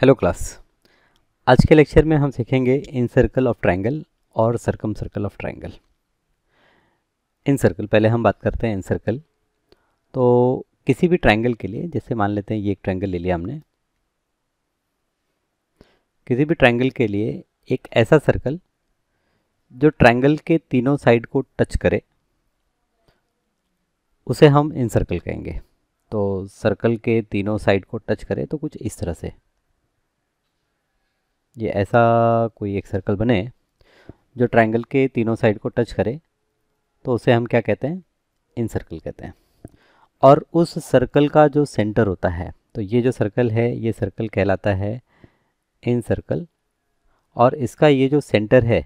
Hello class आज के lecture में हम सीखेंगे इन सर्कल ऑफ ट्रायंगल और circumcircle of triangle incircle पहले हम बात करते हैं इन सर्कल तो किसी भी ट्रायंगल के लिए जैसे मान लेते हैं ये एक ट्रायंगल ले लिया हमने किसी भी ट्रायंगल के लिए एक ऐसा सर्कल जो ट्रायंगल के तीनों साइड को टच करे उसे हम इन सर्कल कहेंगे तो सर्कल के तीनों साइड को टच करे तो कुछ इस तरह से ये ऐसा कोई एक सर्कल बने जो ट्रायंगल के तीनों साइड को टच करे तो उसे हम क्या कहते हैं इन सर्कल कहते हैं और उस सर्कल का जो सेंटर होता है तो ये जो सर्कल है ये सर्कल कहलाता है इन सर्कल और इसका ये जो सेंटर है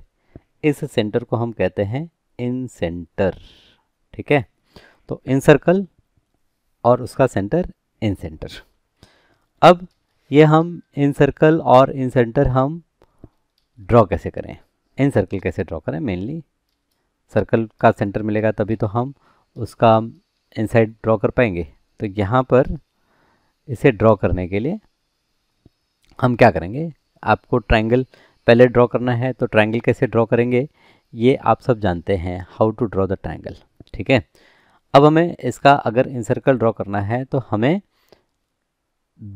इस सेंटर को हम कहते हैं इन सेंटर ठीक है तो इन सर्कल और उसका सेंटर इन सेंटर अब ये हम इन सर्कल और इन सेंटर हम ड्रॉ कैसे करें इन सर्कल कैसे ड्रॉ करें मेनली सर्कल का सेंटर मिलेगा तभी तो हम उसका इनसाइड ड्रॉ कर पाएंगे तो यहाँ पर इसे ड्रॉ करने के लिए हम क्या करेंगे आपको ट्रायंगल पहले ड्रॉ करना है तो ट्रायंगल कैसे ड्रॉ करेंगे ये आप सब जानते हैं how to draw the triangle ठीक है अब हमें इसका अगर इन सर्कल ड्रॉ करना है तो हमें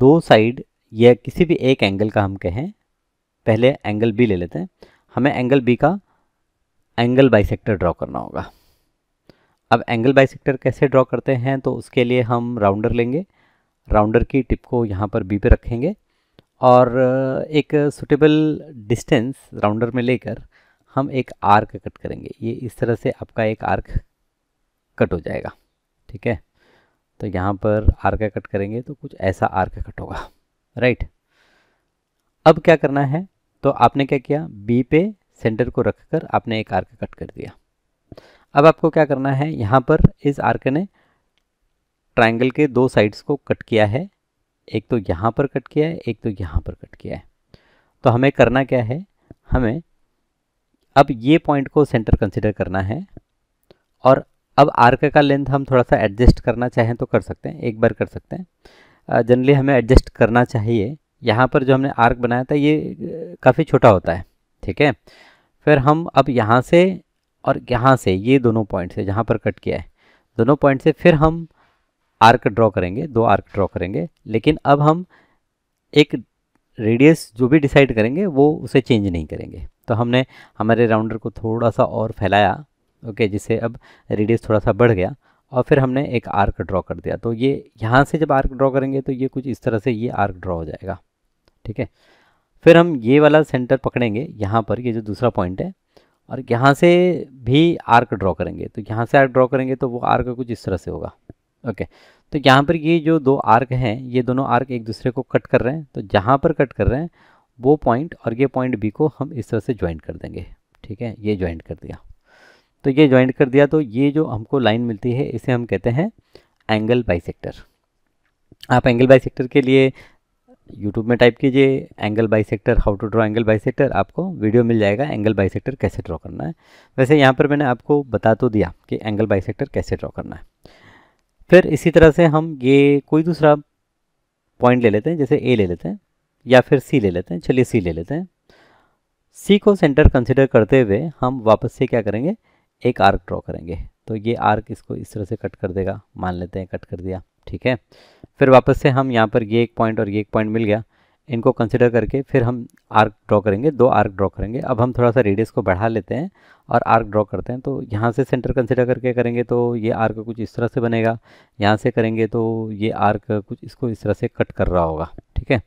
दो साइड या किसी भी एक एंगल का हम कहें पहले एंगल बी ले लेते हैं हमें एंगल बी का एंगल बाइसेक्टर ड्रॉ करना होगा अब एंगल बाइसेक्टर कैसे ड्रॉ करते हैं तो उसके लिए हम राउंडर लेंगे राउंडर की टिप को यहाँ पर बी पे रखेंगे और एक सुटेबल डिस्टेंस राउंडर में लेकर हम एक आर्क कट करेंगे ये इस तरह से आपका एक आर्क कट हो जाएगा ठीक है तो यहाँ पर आर्क कट करेंगे तो कुछ ऐसा आर्क कट होगा राइट right. अब क्या करना है तो आपने क्या किया बी पे सेंटर को रखकर आपने एक आर्क कट कर दिया अब आपको क्या करना है यहाँ पर इस आर्क ने ट्रायंगल के दो साइड्स को कट किया है एक तो यहाँ पर कट किया है एक तो यहाँ पर कट किया है तो हमें करना क्या है हमें अब ये पॉइंट को सेंटर कंसिडर करना है और अब आर्क का लेंथ हम थोड़ा सा एडजस्ट करना चाहें तो कर सकते हैं एक बार कर सकते हैं जनरली हमें एडजस्ट करना चाहिए यहाँ पर जो हमने आर्क बनाया था ये काफ़ी छोटा होता है ठीक है फिर हम अब यहाँ से और यहाँ से ये दोनों पॉइंट से जहाँ पर कट किया है दोनों पॉइंट से फिर हम आर्क ड्रॉ करेंगे दो आर्क ड्रॉ करेंगे लेकिन अब हम एक रेडियस जो भी डिसाइड करेंगे वो उसे चेंज नहीं करेंगे तो हमने हमारे राउंडर को थोड़ा सा और फैलाया ओके जिससे अब रेडियस थोड़ा सा बढ़ गया और फिर हमने एक आर्क ड्रॉ कर दिया तो ये यहाँ से जब आर्क ड्रॉ करेंगे तो ये कुछ इस तरह से ये आर्क ड्रॉ हो जाएगा ठीक है फिर हम ये वाला सेंटर पकड़ेंगे यहाँ पर ये जो दूसरा पॉइंट है और यहाँ से भी आर्क ड्रॉ करेंगे तो यहाँ से आर्क ड्रॉ करेंगे तो वो आर्क कुछ इस तरह से होगा ओके तो यहाँ पर ये जो दो आर्क हैं ये दोनों आर्क एक दूसरे को कट कर रहे हैं तो जहाँ पर कट कर रहे हैं वो पॉइंट और ये पॉइंट बी को हम इस तरह से ज्वाइंट कर देंगे ठीक है ये ज्वाइंट कर दिया तो ये ज्वाइंट कर दिया तो ये जो हमको लाइन मिलती है इसे हम कहते हैं एंगल बाइसेक्टर आप एंगल बाइसेक्टर के लिए यूट्यूब में टाइप कीजिए angle bisector how to draw angle bisector आपको वीडियो मिल जाएगा एंगल बाइसेक्टर कैसे ड्रॉ करना है वैसे यहाँ पर मैंने आपको बता तो दिया कि एंगल बाइसेक्टर कैसे ड्रॉ करना है फिर इसी तरह से हम ये कोई दूसरा पॉइंट ले लेते हैं जैसे ए ले लेते हैं या फिर सी ले लेते हैं चलिए सी ले लेते हैं सी को सेंटर कंसिडर करते हुए हम वापस से क्या करेंगे एक आर्क ड्रॉ करेंगे तो ये आर्क इसको इस तरह से कट कर देगा मान लेते हैं कट कर दिया ठीक है फिर वापस से हम यहाँ पर ये एक पॉइंट और ये एक पॉइंट मिल गया इनको कंसिडर करके फिर हम आर्क ड्रॉ करेंगे दो आर्क ड्रॉ करेंगे अब हम थोड़ा सा रेडियस को बढ़ा लेते हैं और आर्क ड्रॉ करते हैं तो यहाँ से सेंटर कंसिडर करके करेंगे तो ये आर्क कुछ इस तरह से बनेगा यहाँ से करेंगे तो ये आर्क कुछ इसको इस तरह से कट कर रहा होगा ठीक है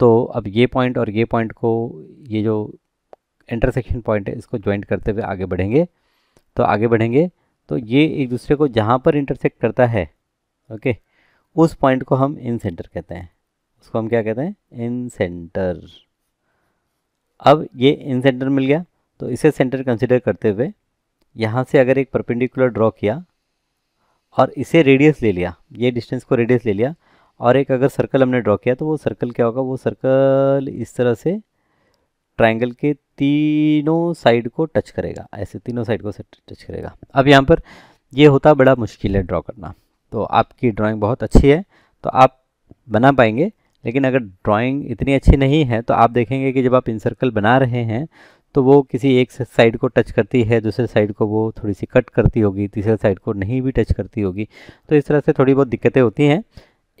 तो अब ये पॉइंट और ये पॉइंट को ये जो इंटरसेक्शन पॉइंट है इसको ज्वाइंट करते हुए आगे बढ़ेंगे तो आगे बढ़ेंगे तो ये एक दूसरे को जहाँ पर इंटरसेक्ट करता है ओके उस पॉइंट को हम इन सेंटर कहते हैं उसको हम क्या कहते हैं इन सेंटर अब ये इन सेंटर मिल गया तो इसे सेंटर कंसिडर करते हुए यहाँ से अगर एक परपेंडिकुलर ड्रॉ किया और इसे रेडियस ले लिया ये डिस्टेंस को रेडियस ले लिया और एक अगर सर्कल हमने ड्रॉ किया तो वो सर्कल क्या होगा वो सर्कल इस तरह से ट्राइंगल के तीनों साइड को टच करेगा ऐसे तीनों साइड को टच करेगा अब यहाँ पर ये होता बड़ा मुश्किल है ड्रॉ करना तो आपकी ड्राइंग बहुत अच्छी है तो आप बना पाएंगे लेकिन अगर ड्राइंग इतनी अच्छी नहीं है तो आप देखेंगे कि जब आप इन सर्कल बना रहे हैं तो वो किसी एक साइड को टच करती है दूसरे साइड को वो थोड़ी सी कट करती होगी तीसरे साइड को नहीं भी टच करती होगी तो इस तरह से थोड़ी बहुत दिक्कतें होती हैं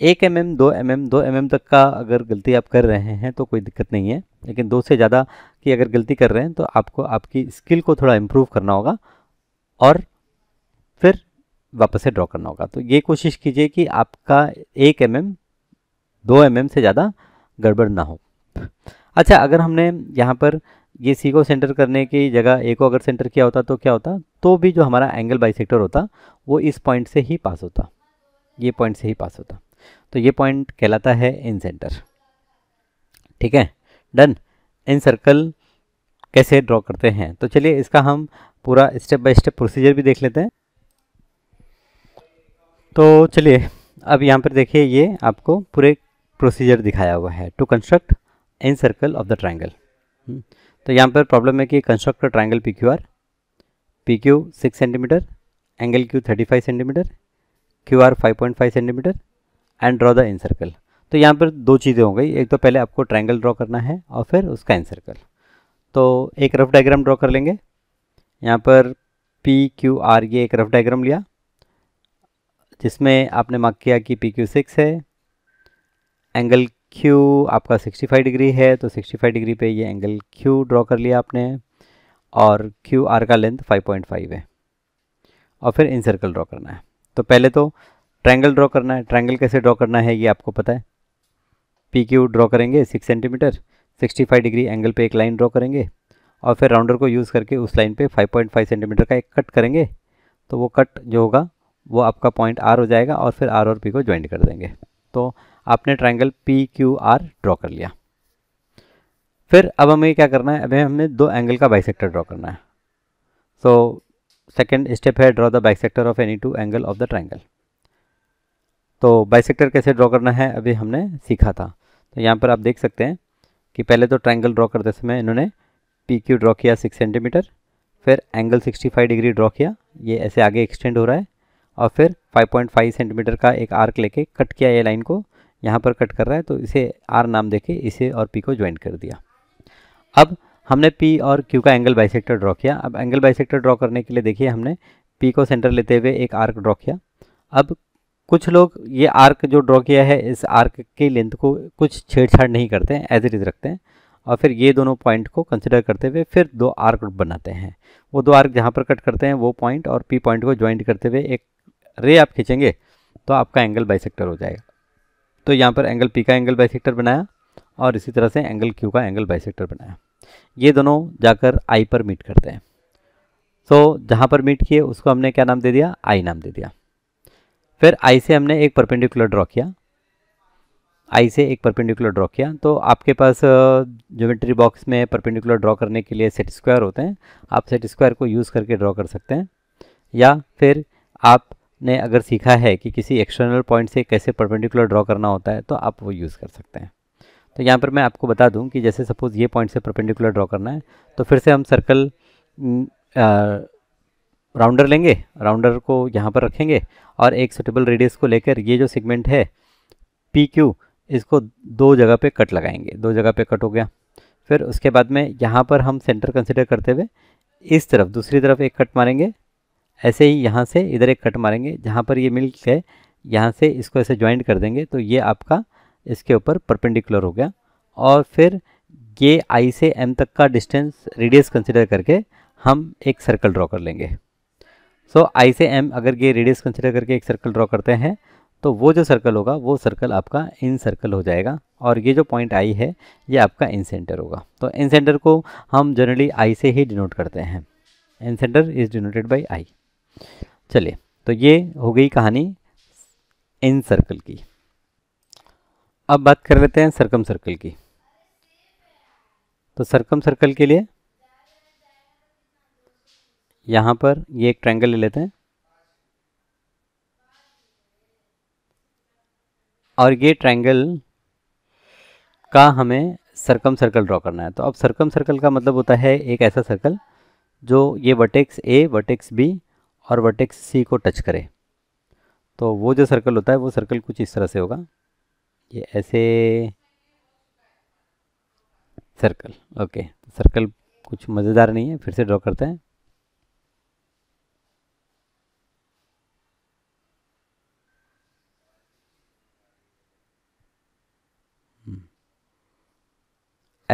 एक एम एम दो एम एम दो एम एम तक का अगर गलती आप कर रहे हैं तो कोई दिक्कत नहीं है लेकिन दो से ज़्यादा की अगर गलती कर रहे हैं तो आपको आपकी स्किल को थोड़ा इम्प्रूव करना होगा और फिर वापस से ड्रॉ करना होगा तो ये कोशिश कीजिए कि आपका एक एम एम दो एम एम से ज़्यादा गड़बड़ ना हो अच्छा अगर हमने यहाँ पर ये सी को सेंटर करने की जगह ए को अगर सेंटर किया होता तो क्या होता तो भी जो हमारा एंगल बाई होता वो इस पॉइंट से ही पास होता ये पॉइंट से ही पास होता तो ये पॉइंट कहलाता है इन सेंटर ठीक है डन इन सर्कल कैसे ड्रॉ करते हैं तो चलिए इसका हम पूरा स्टेप बाय स्टेप प्रोसीजर भी देख लेते हैं तो चलिए अब यहाँ पर देखिए ये आपको पूरे प्रोसीजर दिखाया हुआ है to construct incircle of the triangle तो यहाँ पर प्रॉब्लम है कि construct triangle P Q R P Q six centimetre angle Q thirty five centimetre Q R five point five centimetre and draw the incircle तो यहाँ पर दो चीज़ें हो गई एक तो पहले आपको ट्रायंगल ड्रॉ करना है और फिर उसका इन सर्कल तो एक रफ डायग्राम ड्रॉ कर लेंगे यहाँ पर पी क्यू आर ये एक रफ डायग्राम लिया जिसमें आपने मार्क किया कि पी क्यू सिक्स है एंगल क्यू आपका 65 डिग्री है तो 65 डिग्री पे ये एंगल क्यू ड्रॉ कर लिया आपने और क्यू आर का लेंथ 5.5 है और फिर इन सर्कल ड्रॉ करना है तो पहले तो ट्रायंगल ड्रॉ करना है ट्रायंगल कैसे ड्रॉ करना है ये आपको पता है पी क्यू ड्रॉ करेंगे six centimetre sixty five degree angle पे एक लाइन ड्रॉ करेंगे और फिर राउंडर को यूज़ करके उस लाइन पे फाइव पॉइंट फाइव सेंटीमीटर का एक कट करेंगे तो वो कट जो होगा वो आपका पॉइंट आर हो जाएगा और फिर आर और पी को ज्वाइंट कर देंगे तो आपने triangle P Q R draw कर लिया फिर अब हमें क्या करना है अभी हमने दो एंगल का बाइसेक्टर ड्रॉ करना है सो सेकेंड स्टेप है draw the sector of any two angle of the triangle तो बाइसेक्टर कैसे ड्रॉ करना है अभी हमने सीखा था तो यहाँ पर आप देख सकते हैं कि पहले तो ट्रायंगल ड्रॉ करते समय इन्होंने पी क्यू ड्रॉ किया सिक्स सेंटीमीटर फिर angle sixty five degree draw किया ये ऐसे आगे एक्सटेंड हो रहा है और फिर फाइव पॉइंट फाइव सेंटीमीटर का एक आर्क लेके कट किया ये लाइन को यहाँ पर कट कर रहा है तो इसे आर नाम देके इसे और पी को ज्वाइन कर दिया अब हमने पी और क्यू का एंगल बाइसेक्टर ड्रॉ किया अब एंगल बाइसेक्टर ड्रॉ करने के लिए देखिए हमने पी को सेंटर लेते हुए एक आर्क ड्रॉ किया अब कुछ लोग ये आर्क जो ड्रॉ किया है इस आर्क की लेंथ को कुछ छेड़छाड़ नहीं करते हैं एज इट इज़ रखते हैं और फिर ये दोनों पॉइंट को कंसिडर करते हुए फिर दो आर्क बनाते हैं वो दो आर्क जहाँ पर कट करते हैं वो पॉइंट और पी पॉइंट को ज्वाइंट करते हुए एक रे आप खींचेंगे तो आपका एंगल बाइसेक्टर हो जाएगा तो यहाँ पर एंगल पी का एंगल बाइसेक्टर बनाया और इसी तरह से एंगल क्यू का एंगल बाइसेक्टर बनाया ये दोनों जाकर आई पर मीट करते हैं तो so, जहाँ पर मीट किए उसको हमने क्या नाम दे दिया आई नाम दे दिया फिर आई से हमने एक परपेंडिकुलर ड्रॉ किया आई से एक परपेंडिकुलर ड्रॉ किया तो आपके पास ज्योमेट्री बॉक्स में परपेंडिकुलर ड्रॉ करने के लिए सेट स्क्वायर होते हैं आप सेट स्क्वायर को यूज़ करके ड्रॉ कर सकते हैं या फिर आपने अगर सीखा है कि किसी एक्सटर्नल पॉइंट से कैसे परपेंडिकुलर ड्रॉ करना होता है तो आप वो यूज़ कर सकते हैं तो यहाँ पर मैं आपको बता दूँ कि जैसे सपोज़ ये पॉइंट से परपेंडिकुलर ड्रॉ करना है तो फिर से हम सर्कल आ, राउंडर लेंगे राउंडर को यहाँ पर रखेंगे और एक सुटेबल रेडियस को लेकर ये जो सेगमेंट है पी क्यू इसको दो जगह पे कट लगाएंगे दो जगह पे कट हो गया फिर उसके बाद में यहाँ पर हम सेंटर कंसिडर करते हुए इस तरफ दूसरी तरफ एक कट मारेंगे ऐसे ही यहाँ से इधर एक कट मारेंगे जहाँ पर ये मिल के यहाँ से इसको ऐसे ज्वाइंट कर देंगे तो ये आपका इसके ऊपर परपेंडिकुलर हो गया और फिर ये आई से एम तक का डिस्टेंस रेडियस कंसिडर करके हम एक सर्कल ड्रॉ कर लेंगे सो आई से एम अगर ये रेडियस कंसिडर करके एक सर्कल ड्रॉ करते हैं तो वो जो सर्कल होगा वो सर्कल आपका इन सर्कल हो जाएगा और ये जो पॉइंट आई है ये आपका इन सेंटर होगा तो इन सेंटर को हम जनरली आई से ही डिनोट करते हैं incentre is denoted by I चलिए तो ये हो गई कहानी इन सर्कल की अब बात कर लेते हैं सर्कम सर्कल की तो सर्कम सर्कल के लिए यहाँ पर ये एक ट्रैंगल ले लेते हैं और ये ट्रायंगल का हमें सर्कम सर्कल ड्रॉ करना है तो अब सर्कम सर्कल का मतलब होता है एक ऐसा सर्कल जो ये वर्टेक्स ए वर्टेक्स बी और वर्टेक्स सी को टच करे तो वो जो सर्कल होता है वो सर्कल कुछ इस तरह से होगा ये ऐसे सर्कल ओके सर्कल कुछ मज़ेदार नहीं है फिर से ड्रॉ करते हैं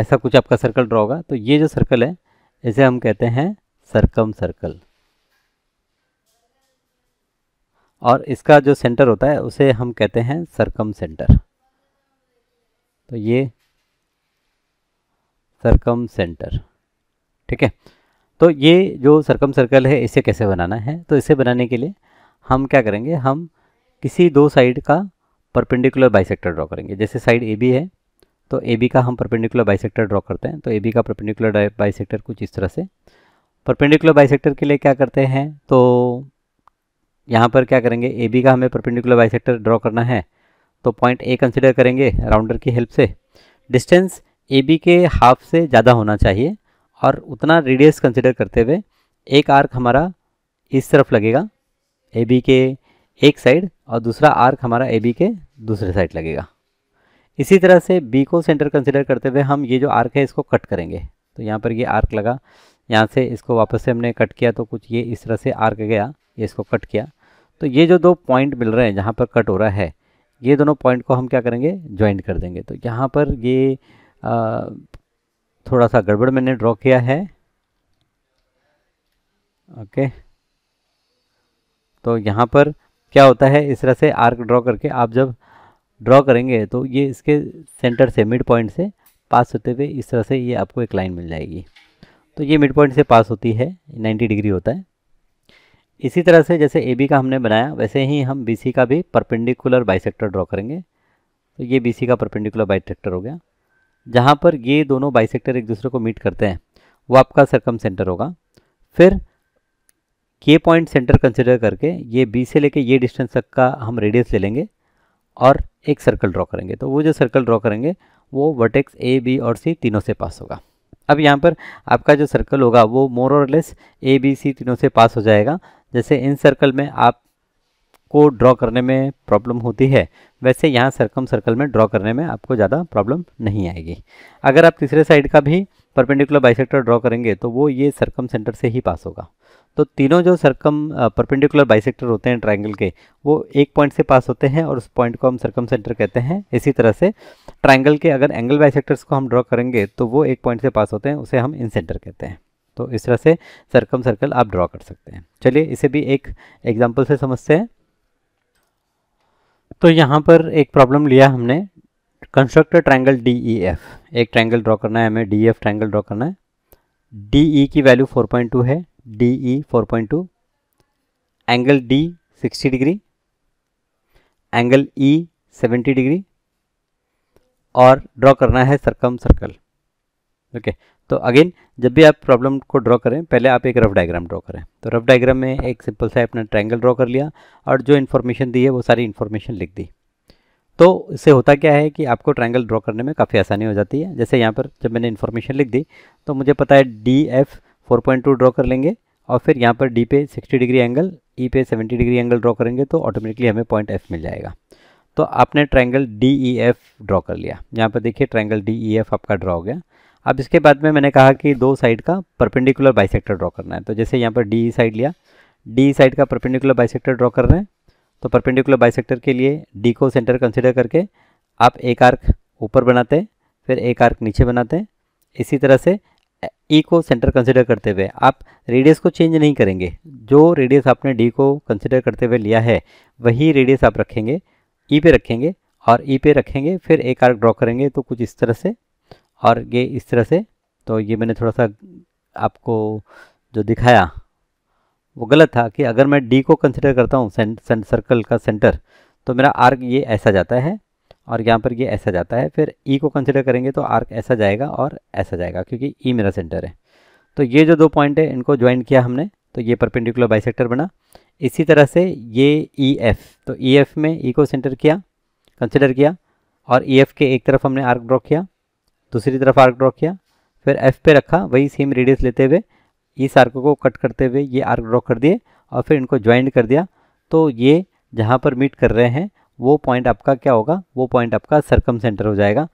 ऐसा कुछ आपका सर्कल ड्रा होगा तो ये जो सर्कल है इसे हम कहते हैं सरकम सर्कल और इसका जो सेंटर होता है उसे हम कहते हैं सरकम सेंटर तो ये सरकम सेंटर ठीक है तो ये जो सरकम सर्कल है इसे कैसे बनाना है तो इसे बनाने के लिए हम क्या करेंगे हम किसी दो साइड का परपेंडिकुलर बाइसेक्टर ड्रॉ करेंगे जैसे साइड ए बी है तो ए बी का हम परपेंडिकुलर बाइसेक्टर ड्रॉ करते हैं तो ए बी का परपेंडिकुलर बाइसेक्टर कुछ इस तरह से परपेंडिकुलर बाइसेक्टर के लिए क्या करते हैं तो यहाँ पर क्या करेंगे ए बी का हमें परपेंडिकुलर बाइसेक्टर ड्रॉ करना है तो पॉइंट ए कंसिडर करेंगे राउंडर की हेल्प से डिस्टेंस ए बी के हाफ से ज़्यादा होना चाहिए और उतना रेडियस कंसिडर करते हुए एक आर्क हमारा इस तरफ लगेगा ए बी के एक साइड और दूसरा आर्क हमारा ए बी के दूसरे साइड लगेगा इसी तरह से बी को सेंटर कंसिडर करते हुए हम ये जो आर्क है इसको कट करेंगे तो यहाँ पर ये आर्क लगा यहाँ से इसको वापस से हमने कट किया तो कुछ ये इस तरह से आर्क गया ये इसको कट किया तो ये जो दो पॉइंट मिल रहे हैं जहाँ पर कट हो रहा है ये दोनों पॉइंट को हम क्या करेंगे ज्वाइंट कर देंगे तो यहाँ पर ये आ, थोड़ा सा गड़बड़ मैंने ड्रॉ किया है ओके तो यहाँ पर क्या होता है इस तरह से आर्क ड्रॉ करके आप जब ड्रॉ करेंगे तो ये इसके सेंटर से मिड पॉइंट से पास होते हुए इस तरह से ये आपको एक लाइन मिल जाएगी तो ये मिड पॉइंट से पास होती है 90 डिग्री होता है इसी तरह से जैसे ए बी का हमने बनाया वैसे ही हम बी सी का भी परपेंडिकुलर बाइसेक्टर ड्रॉ करेंगे तो ये बी सी का परपेंडिकुलर बाइसेक्टर हो गया जहाँ पर ये दोनों बाइसेक्टर एक दूसरे को मीट करते हैं वो आपका सरकम सेंटर होगा फिर के पॉइंट सेंटर कंसिडर करके ये बी से लेके ये डिस्टेंस तक का हम रेडियस ले लेंगे और एक सर्कल ड्रॉ करेंगे तो वो जो सर्कल ड्रॉ करेंगे वो वर्टेक्स ए बी और सी तीनों से पास होगा अब यहाँ पर आपका जो सर्कल होगा वो मोर और लेस ए बी सी तीनों से पास हो जाएगा जैसे इन सर्कल में आप को ड्रॉ करने में प्रॉब्लम होती है वैसे यहाँ सर्कम सर्कल में ड्रॉ करने में आपको ज़्यादा प्रॉब्लम नहीं आएगी अगर आप तीसरे साइड का भी परपेंडिकुलर बाइसेक्टर ड्रॉ करेंगे तो वो ये सर्कम सेंटर से ही पास होगा तो तीनों जो सरकम परपेंडिकुलर बाइसेक्टर होते हैं ट्राइंगल के वो एक पॉइंट से पास होते हैं और उस पॉइंट को हम सरकम सेंटर कहते हैं इसी तरह से ट्राइंगल के अगर एंगल बाइसेक्टर्स को हम ड्रॉ करेंगे तो वो एक पॉइंट से पास होते हैं उसे हम इन सेंटर कहते हैं तो इस तरह से सरकम सर्कल आप ड्रॉ कर सकते हैं चलिए इसे भी एक एग्जाम्पल से समझते हैं तो यहाँ पर एक प्रॉब्लम लिया हमने constructor triangle D E F एक ट्राइंगल ड्रॉ करना है हमें डी एफ ट्राइंगल ड्रॉ करना है डी ई e की वैल्यू 4.2 है D E four point two angle D sixty degree angle E seventy degree और ड्रॉ करना है सरकम सर्कल ओके तो अगेन जब भी आप प्रॉब्लम को ड्रॉ करें पहले आप एक रफ डायग्राम ड्रॉ करें तो रफ डायग्राम में एक सिंपल सा अपना ट्रायंगल ड्रॉ कर लिया और जो इन्फॉर्मेशन दी है वो सारी इन्फॉर्मेशन लिख दी तो इससे होता क्या है कि आपको ट्रायंगल ड्रॉ करने में काफ़ी आसानी हो जाती है जैसे यहाँ पर जब मैंने इन्फॉर्मेशन लिख दी तो मुझे पता है D F four point two draw कर लेंगे और फिर यहाँ पर डी पे sixty degree angle E e पे सेवेंटी डिग्री एंगल ड्रॉ करेंगे तो ऑटोमेटिकली हमें पॉइंट एफ मिल जाएगा तो आपने triangle D E F draw कर लिया यहाँ पर देखिए ट्रैंगल डी ई एफ आपका ड्रॉ हो गया अब इसके बाद में मैंने कहा कि दो साइड का परपेंडिकुलर बाइसेक्टर ड्रॉ करना है तो जैसे यहाँ पर डी ई साइड लिया डी साइड e का परपेंडिकुलर बाइसेक्टर ड्रॉ कर रहे हैं तो परपेंडिकुलर बाइसेक्टर के लिए डी को सेंटर कंसिडर करके आप एक आर्क ऊपर बनाते हैं फिर एक आर्क नीचे बनाते हैं इसी तरह से ई e को सेंटर कंसिडर करते हुए आप रेडियस को चेंज नहीं करेंगे जो रेडियस आपने डी को कंसिडर करते हुए लिया है वही रेडियस आप रखेंगे ई e पे रखेंगे और ई e पे रखेंगे फिर एक आर्क ड्रॉ करेंगे तो कुछ इस तरह से और ये इस तरह से तो ये मैंने थोड़ा सा आपको जो दिखाया वो गलत था कि अगर मैं डी को कंसिडर करता हूँ सर्कल का सेंटर तो मेरा आर्क ये ऐसा जाता है और यहाँ पर ये ऐसा जाता है फिर ई e को कंसिडर करेंगे तो आर्क ऐसा जाएगा और ऐसा जाएगा क्योंकि ई e मेरा सेंटर है तो ये जो दो पॉइंट है इनको ज्वाइन किया हमने तो ये परपेंडिकुलर बाइसेक्टर बना इसी तरह से ये ई e एफ तो ई एफ में ई को सेंटर किया कंसिडर किया और ई एफ के एक तरफ हमने आर्क ड्रॉ किया दूसरी तरफ आर्क ड्रॉ किया फिर एफ पे रखा वही सेम रेडियस लेते हुए इस आर्क को कट करते हुए ये आर्क ड्रॉ कर दिए और फिर इनको ज्वाइंट कर दिया तो ये जहाँ पर मीट कर रहे हैं वो पॉइंट आपका क्या होगा वो पॉइंट आपका सर्कम सेंटर हो जाएगा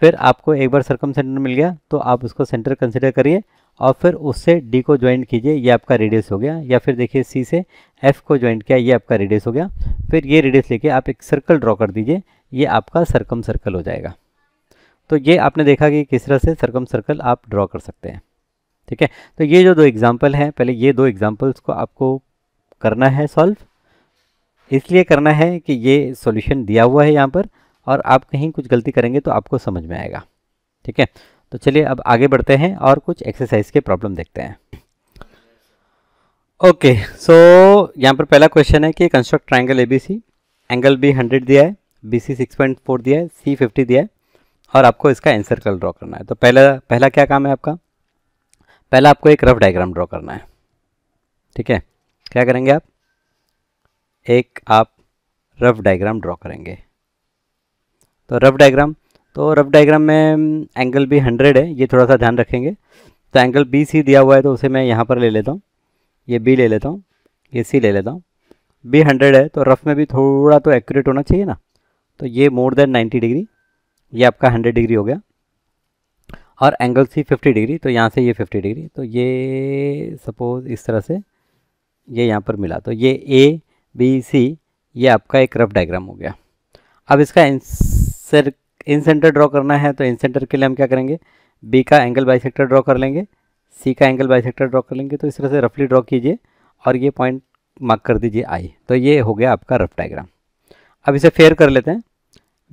फिर आपको एक बार सर्कम सेंटर मिल गया तो आप उसको सेंटर कंसिडर करिए और फिर उससे डी को ज्वाइंट कीजिए ये आपका रेडियस हो गया या फिर देखिए सी से एफ को ज्वाइन किया ये आपका रेडियस हो गया फिर ये रेडियस लेके आप एक सर्कल ड्रॉ कर दीजिए ये आपका सरकम सर्कल हो जाएगा तो ये आपने देखा कि किस तरह से सरकम सर्कल आप ड्रॉ कर सकते हैं ठीक है तो ये जो दो एग्जाम्पल हैं पहले ये दो एग्जाम्पल्स को आपको करना है सॉल्व इसलिए करना है कि ये सॉल्यूशन दिया हुआ है यहाँ पर और आप कहीं कुछ गलती करेंगे तो आपको समझ में आएगा ठीक है तो चलिए अब आगे बढ़ते हैं और कुछ एक्सरसाइज के प्रॉब्लम देखते हैं ओके सो यहाँ पर पहला क्वेश्चन है कि construct triangle A angle B hundred दिया है B C six point four दिया है सी फिफ्टी दिया है और आपको इसका एंसर कल ड्रॉ करना है तो पहला पहला क्या काम है आपका पहला आपको एक रफ डायग्राम ड्रॉ करना है ठीक है क्या करेंगे आप एक आप रफ डायग्राम ड्रॉ करेंगे तो रफ डायग्राम तो रफ डायग्राम में एंगल भी हंड्रेड है ये थोड़ा सा ध्यान रखेंगे तो एंगल बी सी दिया हुआ है तो उसे मैं यहाँ पर ले लेता हूँ ये बी ले लेता हूँ ये सी ले लेता हूँ बी हंड्रेड है तो रफ में भी थोड़ा तो एक्यूरेट होना चाहिए ना तो ये मोर देन नाइन्टी डिग्री ये आपका हंड्रेड डिग्री हो गया और एंगल सी फिफ्टी डिग्री तो यहाँ से ये फिफ्टी डिग्री तो ये सपोज इस तरह से ये यहाँ पर मिला तो ये ए बी सी ये आपका एक रफ डायग्राम हो गया अब इसका इंसर इन सेंटर ड्रॉ करना है तो इन सेंटर के लिए हम क्या करेंगे बी का एंगल सेक्टर ड्रॉ कर लेंगे सी का एंगल सेक्टर ड्रॉ कर लेंगे तो इस तरह से रफली ड्रॉ कीजिए और ये पॉइंट मार्क कर दीजिए आई तो ये हो गया आपका रफ डायग्राम अब इसे फेयर कर लेते हैं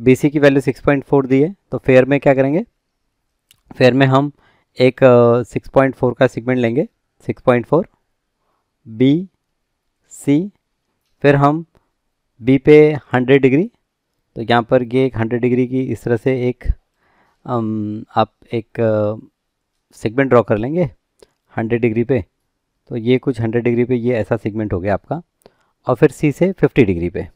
बी की वैल्यू 6.4 दी है तो फेयर में क्या करेंगे फेयर में हम एक पॉइंट 6.4 का सेगमेंट लेंगे 6.4 बी सी फिर हम बी पे 100 डिग्री तो यहाँ पर ये एक 100 डिग्री की इस तरह से एक अम, आप एक सेगमेंट ड्रॉ कर लेंगे 100 डिग्री पे तो ये कुछ 100 डिग्री पे ये ऐसा सेगमेंट हो गया आपका और फिर सी से 50 डिग्री पे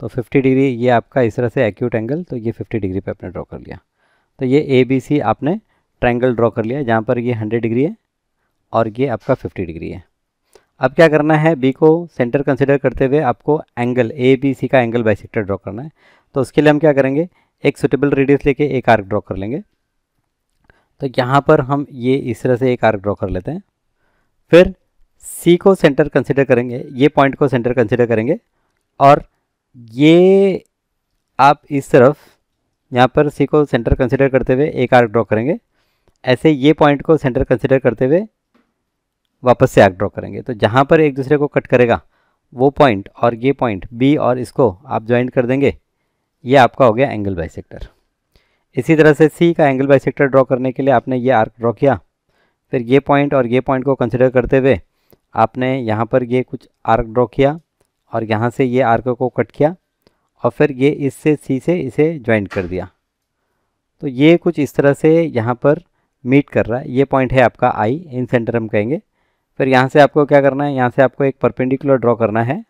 तो 50 डिग्री ये आपका इस तरह से एक्यूट एंगल तो ये 50 डिग्री पे आपने ड्रॉ कर लिया तो ये ए बी सी आपने ट्रैंगल ड्रॉ कर लिया जहाँ पर ये हंड्रेड डिग्री है और ये आपका फिफ्टी डिग्री है अब क्या करना है बी को सेंटर कंसिडर करते हुए आपको एंगल ए बी सी का एंगल सेक्टर ड्रॉ करना है तो उसके लिए हम क्या करेंगे एक सुटेबल रेडियस लेके एक आर्क ड्रॉ कर लेंगे तो यहाँ पर हम ये इस तरह से एक आर्क ड्रॉ कर लेते हैं फिर सी को सेंटर कंसिडर करेंगे ये पॉइंट को सेंटर कंसिडर करेंगे और ये आप इस तरफ यहाँ पर सी को सेंटर कंसिडर करते हुए एक आर्क ड्रॉ करेंगे ऐसे ये पॉइंट को सेंटर कंसिडर करते हुए वापस से आग ड्रॉ करेंगे तो जहाँ पर एक दूसरे को कट करेगा वो पॉइंट और ये पॉइंट बी और इसको आप ज्वाइंट कर देंगे ये आपका हो गया एंगल बाई इसी तरह से सी का एंगल बाई ड्रॉ करने के लिए आपने ये आर्क ड्रॉ किया फिर ये पॉइंट और ये पॉइंट को कंसिडर करते हुए आपने यहाँ पर ये कुछ आर्क ड्रॉ किया और यहाँ से ये आर्क को कट किया और फिर ये इससे सी से इसे ज्वाइंट कर दिया तो ये कुछ इस तरह से यहाँ पर मीट कर रहा है ये पॉइंट है आपका आई इन सेंटर हम कहेंगे फिर यहाँ से आपको क्या करना है यहाँ से आपको एक परपेंडिकुलर ड्रॉ करना है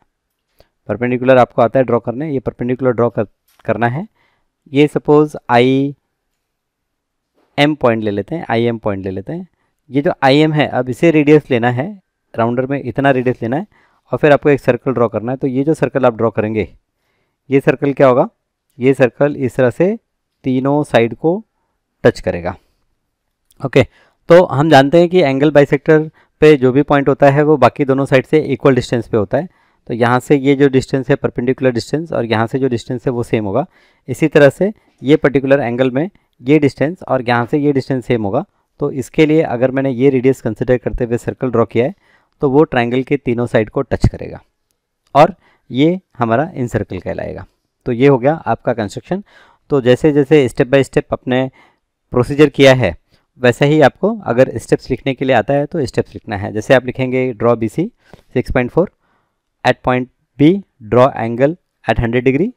परपेंडिकुलर आपको आता है ड्रॉ करने ये परपेंडिकुलर ड्रॉ कर, करना है ये सपोज़ आई एम पॉइंट ले लेते हैं आई एम पॉइंट ले लेते हैं ये जो आई एम है अब इसे रेडियस लेना है राउंडर में इतना रेडियस लेना है और फिर आपको एक सर्कल ड्रॉ करना है तो ये जो सर्कल आप ड्रॉ करेंगे ये सर्कल क्या होगा ये सर्कल इस तरह से तीनों साइड को टच करेगा ओके तो हम जानते हैं कि एंगल बाइसेक्टर पे जो भी पॉइंट होता है वो बाकी दोनों साइड से इक्वल डिस्टेंस पे होता है तो यहाँ से ये जो डिस्टेंस है परपेंडिकुलर डिस्टेंस और यहाँ से जो डिस्टेंस है वो सेम होगा इसी तरह से ये पर्टिकुलर एंगल में ये डिस्टेंस और यहाँ से ये डिस्टेंस सेम होगा तो इसके लिए अगर मैंने ये रेडियस कंसिडर करते हुए सर्कल ड्रॉ किया है तो वो ट्राइंगल के तीनों साइड को टच करेगा और ये हमारा इन सर्कल कहलाएगा तो ये हो गया आपका कंस्ट्रक्शन तो जैसे जैसे स्टेप बाय स्टेप अपने प्रोसीजर किया है वैसे ही आपको अगर स्टेप्स लिखने के लिए आता है तो स्टेप्स लिखना है जैसे आप लिखेंगे draw B C six point four at point B draw angle at hundred degree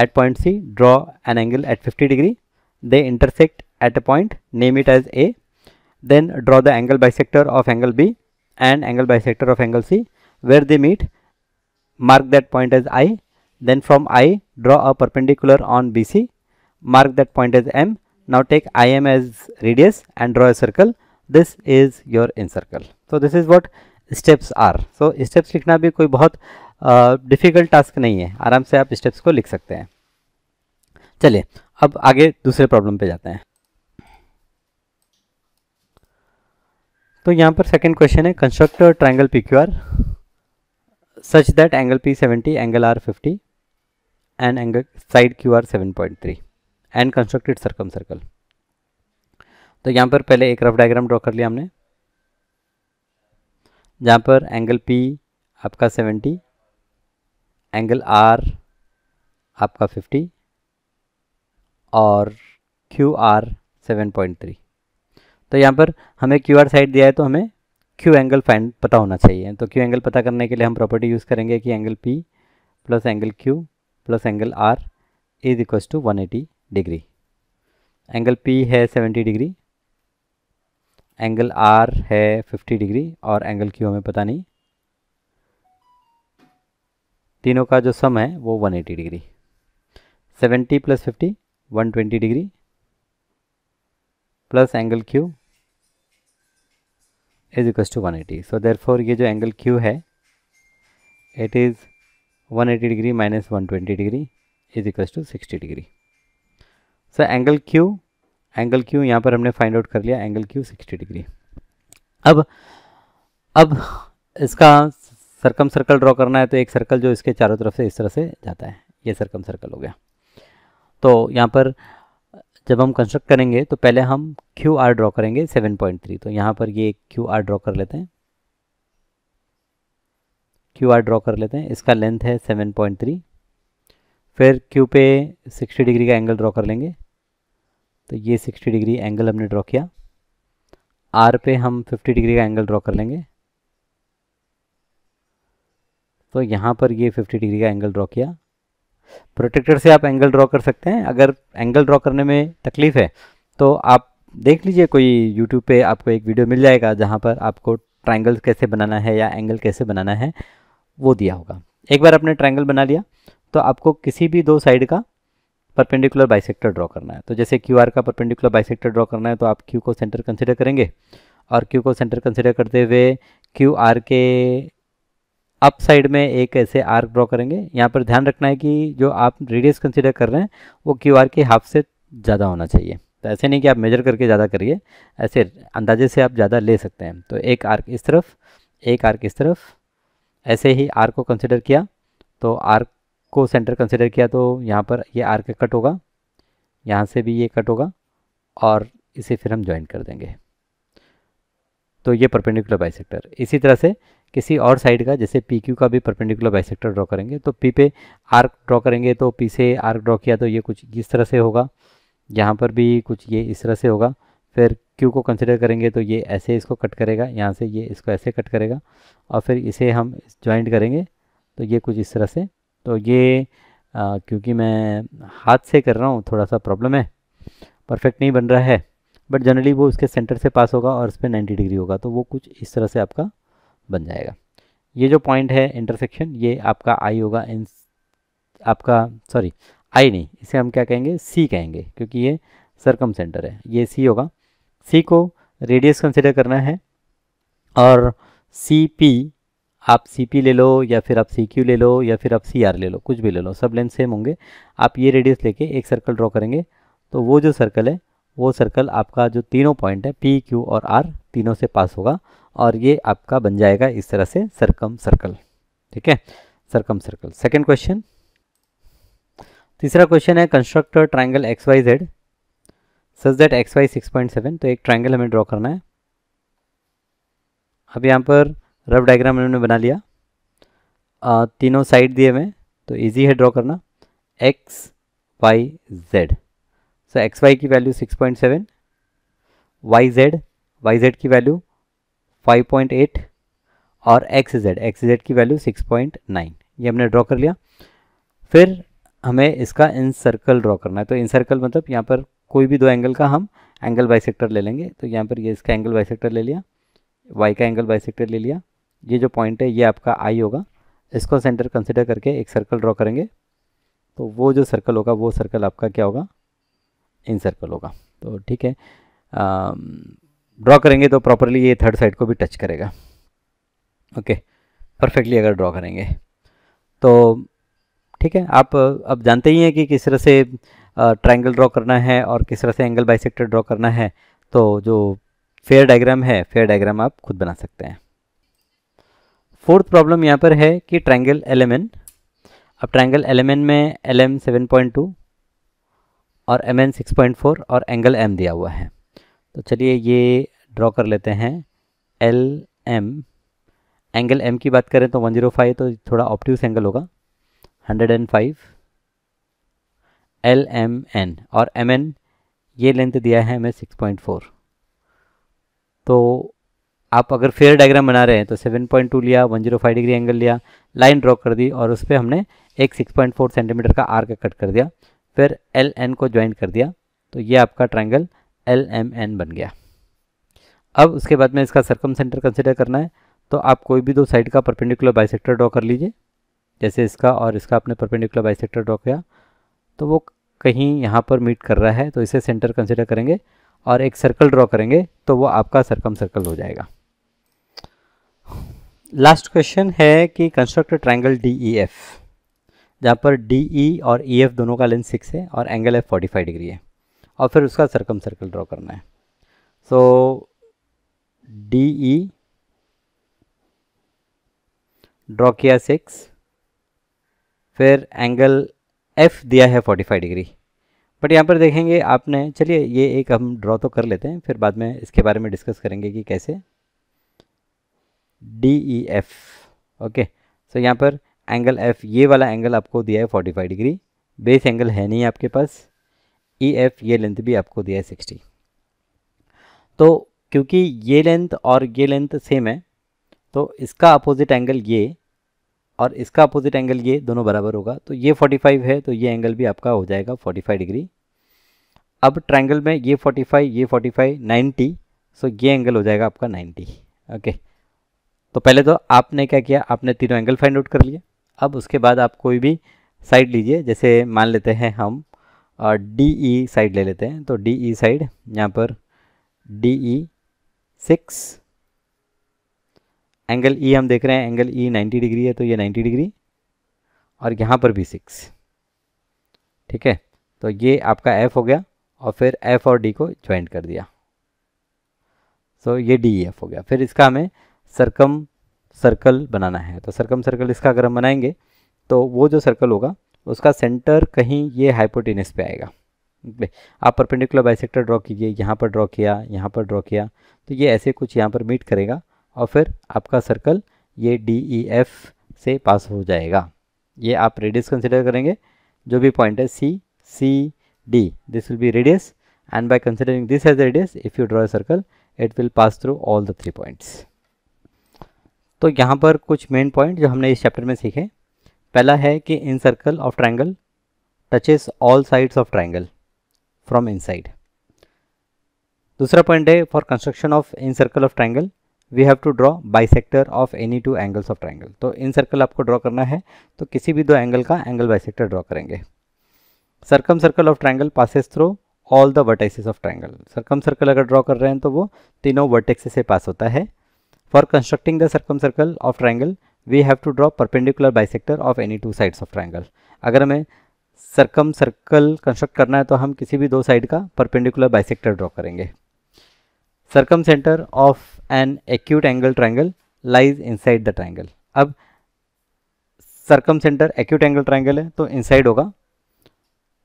at point C draw an angle at fifty degree they intersect at a point name it as A then draw the angle bisector of angle B and angle bisector of angle C where they meet mark that point as I then from I draw a perpendicular on B C mark that point as M Now take IM as radius and draw a circle. This is your encircle. So this is what steps are. So steps लिखना भी कोई बहुत difficult uh, task नहीं है आराम से आप steps को लिख सकते हैं चलिए अब आगे दूसरे प्रॉब्लम पे जाते हैं तो यहाँ पर सेकंड क्वेश्चन है construct triangle P Q R such that angle P seventy angle R fifty and angle side Q R seven point three and constructed circumcircle तो यहाँ पर पहले एक रफ डायग्राम ड्रॉ कर लिया हमने जहाँ पर एंगल पी आपका सेवेंटी एंगल आर आपका फिफ्टी और Q R seven point three तो यहाँ पर हमें क्यू आर साइड दिया है तो हमें क्यू एंगल फाइंड पता होना चाहिए तो क्यू एंगल पता करने के लिए हम प्रॉपर्टी यूज़ करेंगे कि angle P plus angle Q plus angle R is equal to one eighty degree angle P है 70 डिग्री एंगल आर है 50 डिग्री और एंगल क्यू हमें पता नहीं तीनों का जो सम है वो 180 degree seventy plus fifty one twenty degree plus angle Q is equals to one eighty so there ये जो एंगल क्यू है it is 180 degree minus 120 degree is equals to 60 degree sir angle Q angle Q यहाँ पर हमने find out कर लिया angle Q 60 degree अब अब इसका सर्कम सर्कल ड्रॉ करना है तो एक सर्कल जो इसके चारों तरफ से इस तरह से जाता है ये सर्कम सर्कल हो गया तो यहाँ पर जब हम कंस्ट्रक्ट करेंगे तो पहले हम क्यू आर ड्रॉ करेंगे 7.3 तो यहाँ पर ये क्यू आर ड्रॉ कर लेते हैं क्यू आर ड्रॉ कर लेते हैं इसका लेंथ है 7.3 फिर क्यू पे 60 डिग्री का एंगल ड्रॉ कर लेंगे तो ये 60 डिग्री एंगल हमने ड्रॉ किया आर पे हम 50 डिग्री का एंगल ड्रॉ कर लेंगे तो यहाँ पर ये 50 डिग्री का एंगल ड्रॉ किया प्रोटेक्टर से आप एंगल ड्रॉ कर सकते हैं अगर एंगल ड्रॉ करने में तकलीफ़ है तो आप देख लीजिए कोई यूट्यूब पे आपको एक वीडियो मिल जाएगा जहाँ पर आपको ट्राइंगल कैसे बनाना है या एंगल कैसे बनाना है वो दिया होगा एक बार आपने ट्राइंगल बना लिया तो आपको किसी भी दो साइड का परपेंडिकुलर बाइसेक्टर ड्रॉ करना है तो जैसे क्यू आर का परपेंडिकुलर बाइसेक्टर ड्रॉ करना है तो आप क्यू को सेंटर कंसिडर करेंगे और क्यू को सेंटर कंसिडर करते हुए क्यू आर के अप साइड में एक ऐसे आर्क ड्रॉ करेंगे यहाँ पर ध्यान रखना है कि जो आप रेडियस कंसिडर कर रहे हैं वो क्यू आर के हाफ से ज़्यादा होना चाहिए तो ऐसे नहीं कि आप मेजर करके ज़्यादा करिए ऐसे अंदाजे से आप ज़्यादा ले सकते हैं तो एक आर्क इस तरफ एक आर्क इस तरफ ऐसे ही आर्क को कंसिडर किया तो आर्क को सेंटर कंसिडर किया तो यहाँ पर ये आर का कट होगा यहाँ से भी ये कट होगा और इसे फिर हम ज्वाइन कर देंगे तो ये परपेंडिकुलर बाई इसी तरह से किसी और साइड का जैसे पी क्यू का भी परपेंडिकुलर बाई सेक्टर ड्रॉ करेंगे तो पी पे आर्क ड्रॉ करेंगे तो पी से आर्क ड्रॉ किया तो ये कुछ इस तरह से होगा यहाँ पर भी कुछ ये इस तरह से होगा फिर क्यू को कंसिडर करेंगे तो ये ऐसे इसको कट करेगा यहाँ से ये इसको ऐसे कट करेगा और फिर इसे हम ज्वाइंट करेंगे तो ये कुछ इस तरह से तो ये आ, क्योंकि मैं हाथ से कर रहा हूँ थोड़ा सा प्रॉब्लम है परफेक्ट नहीं बन रहा है बट जनरली वो उसके सेंटर से पास होगा और इस पर नाइन्टी डिग्री होगा तो वो कुछ इस तरह से आपका बन जाएगा ये जो पॉइंट है इंटरसेक्शन ये आपका आई होगा इन आपका सॉरी आई नहीं इसे हम क्या कहेंगे सी कहेंगे क्योंकि ये सरकम सेंटर है ये सी होगा सी को रेडियस कंसिडर करना है और सी पी आप सी पी ले लो या फिर आप सी क्यू ले लो या फिर आप सी आर ले लो कुछ भी ले लो सब लेंथ सेम होंगे आप ये रेडियस लेके एक सर्कल ड्रॉ करेंगे तो वो जो सर्कल है वो सर्कल आपका जो तीनों पॉइंट है पी क्यू और आर तीनों से पास होगा और ये आपका बन जाएगा इस तरह से सरकम सर्कल ठीक है सरकम सर्कल सेकेंड क्वेश्चन तीसरा क्वेश्चन है construct a triangle X Y Z such that X Y six point seven तो एक ट्राइंगल हमें ड्रॉ करना है अब यहाँ पर रफ डायग्राम हमने बना लिया आ, तीनों साइड दिए हुए तो इजी है ड्रॉ करना X Y Z so X Y की value six point seven Y Z Y Z की वैल्यू फाइव पॉइंट एट और एक्स जेड एक्स जेड की वैल्यू सिक्स पॉइंट नाइन ये हमने ड्रॉ कर लिया फिर हमें इसका इन सर्कल ड्रॉ करना है तो इन सर्कल मतलब यहाँ पर कोई भी दो एंगल का हम एंगल बाई ले लेंगे तो यहाँ पर ये इसका एंगल बाई ले लिया वाई का एंगल बाई ले लिया ये जो पॉइंट है ये आपका आई होगा इसको सेंटर कंसिडर करके एक सर्कल ड्रॉ करेंगे तो वो जो सर्कल होगा वो सर्कल आपका क्या होगा इन सर्कल होगा तो ठीक है ड्रॉ करेंगे तो प्रॉपरली ये थर्ड साइड को भी टच करेगा ओके परफेक्टली अगर ड्रॉ करेंगे तो ठीक है आप अब जानते ही हैं कि किस तरह से ट्रायंगल ड्रॉ करना है और किस तरह से एंगल बाइसेक्टर ड्रॉ करना है तो जो फेयर डायग्राम है फेयर डायग्राम आप खुद बना सकते हैं फोर्थ प्रॉब्लम यहाँ पर है कि ट्रायंगल एन अब ट्रायंगल एलिमेंट में L M seven point two और M N six point four और एंगल एम दिया हुआ है तो चलिए ये ड्रॉ कर लेते हैं एल एम एंगल एम की बात करें तो वन जीरो फाइव तो थोड़ा ऑप्टिवस एंगल होगा hundred and five L M N और एम एन ये लेंथ दिया है हमें सिक्स पॉइंट फोर तो आप अगर फेयर डायग्राम बना रहे हैं तो 7.2 लिया 105 डिग्री एंगल लिया लाइन ड्रॉ कर दी और उस पर हमने एक 6.4 सेंटीमीटर का आर्क कट कर दिया फिर एल एन को ज्वाइन कर दिया तो ये आपका ट्राइंगल एल एम एन बन गया अब उसके बाद में इसका सर्कम सेंटर कंसिडर करना है तो आप कोई भी दो साइड का परपेंडिकुलर बाइसेक्टर ड्रॉ कर लीजिए जैसे इसका और इसका आपने परपेंडिकुलर बाइसेक्टर ड्रॉ किया तो वो कहीं यहाँ पर मीट कर रहा है तो इसे सेंटर कंसिडर करेंगे और एक सर्कल ड्रॉ करेंगे तो वो आपका सर्कम सर्कल हो जाएगा लास्ट क्वेश्चन है कि construct triangle D E e F जहाँ पर डी ई e और ई e एफ दोनों का लेंथ सिक्स है और एंगल है फोर्टी फाइव डिग्री है और फिर उसका सर्कम सर्कल ड्रॉ करना है सो डी ई ड्रॉ किया सिक्स फिर एंगल एफ दिया है फोर्टी फाइव डिग्री बट यहाँ पर देखेंगे आपने चलिए ये एक हम ड्रॉ तो कर लेते हैं फिर बाद में इसके बारे में डिस्कस करेंगे कि कैसे D E F okay so यहाँ पर एंगल एफ ये वाला एंगल आपको दिया है forty five degree base angle है नहीं आपके पास ई e एफ ये लेंथ भी आपको दिया है सिक्सटी तो क्योंकि ये लेंथ और ये लेंथ सेम है तो इसका अपोजिट एंगल ये और इसका अपोजिट एंगल ये दोनों बराबर होगा तो ये 45 है तो ये एंगल भी आपका हो जाएगा 45 डिग्री अब ट्रायंगल में ये 45 ये 45 90 सो ये एंगल हो जाएगा आपका 90 ओके तो पहले तो आपने क्या किया आपने तीनों एंगल फाइंड आउट कर लिए अब उसके बाद आप कोई भी साइड लीजिए जैसे मान लेते हैं हम डी ई साइड ले लेते हैं तो डी ई साइड यहाँ पर D E six angle E हम देख रहे हैं एंगल ई नाइन्टी डिग्री है तो ये नाइन्टी डिग्री और यहाँ पर भी सिक्स ठीक है तो ये आपका एफ हो गया और फिर एफ और डी को ज्वाइंट कर दिया सो so, ये डी एफ e हो गया फिर इसका हमें सरकम सर्कल बनाना है तो सरकम सर्कल इसका अगर हम बनाएंगे तो वो जो सर्कल होगा उसका सेंटर कहीं ये हाइपोटेनस पे आएगा आप परपेंडिकुलर बाइसेक्टर ड्रॉ कीजिए यहाँ पर ड्रॉ किया यहाँ पर ड्रॉ किया तो ये ऐसे कुछ यहाँ पर मीट करेगा और फिर आपका सर्कल ये डी ई एफ से पास हो जाएगा ये आप रेडियस कंसिडर करेंगे जो भी पॉइंट है C C D this will be radius and by considering this as radius if you draw a circle it will pass through all the three points तो यहाँ पर कुछ मेन पॉइंट जो हमने इस चैप्टर में सीखे पहला है कि incircle of triangle touches all sides of triangle from inside दूसरा पॉइंट है for construction of incircle of triangle we have to draw bisector of any two angles of triangle तो इन circle आपको draw करना है तो किसी भी दो एंगल का एंगल बाइसेक्टर ड्रॉ करेंगे circumcircle of triangle passes through all the vertexes of triangle circumcircle अगर ड्रॉ कर रहे हैं तो वो तीनों वर्टेक्सेस से पास होता है For constructing the circumcircle of triangle, we have to draw perpendicular bisector of any two sides of triangle. अगर हमें सर्कम सर्कल कंस्ट्रक्ट करना है तो हम किसी भी दो साइड का परपेंडिकुलर बाइसेक्टर ड्रॉ करेंगे circumcentre of an acute angle triangle lies inside the triangle अब circumcentre acute angle triangle है तो इनसाइड होगा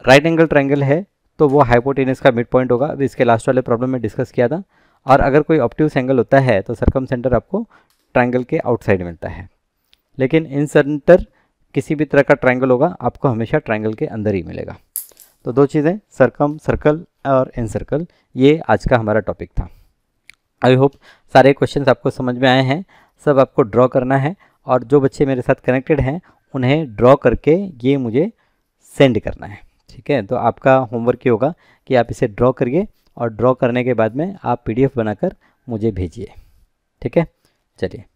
राइट एंगल ट्राइंगल है तो वो हाइपोटेनस का मिड पॉइंट होगा अभी इसके लास्ट वाले प्रॉब्लम में डिस्कस किया था और अगर कोई ऑप्टिव एंगल होता है तो सरकम सेंटर आपको ट्राइंगल के आउटसाइड मिलता है लेकिन इन सेंटर किसी भी तरह का ट्राइंगल होगा आपको हमेशा ट्राइंगल के अंदर ही मिलेगा तो दो चीज़ें सरकम सर्कल और इन सर्कल ये आज का हमारा टॉपिक था आई होप सारे क्वेश्चंस आपको समझ में आए हैं सब आपको ड्रॉ करना है और जो बच्चे मेरे साथ कनेक्टेड हैं उन्हें ड्रॉ करके ये मुझे सेंड करना है ठीक है तो आपका होमवर्क ये होगा कि आप इसे ड्रॉ करिए और ड्रॉ करने के बाद में आप पीडीएफ बनाकर मुझे भेजिए ठीक है चलिए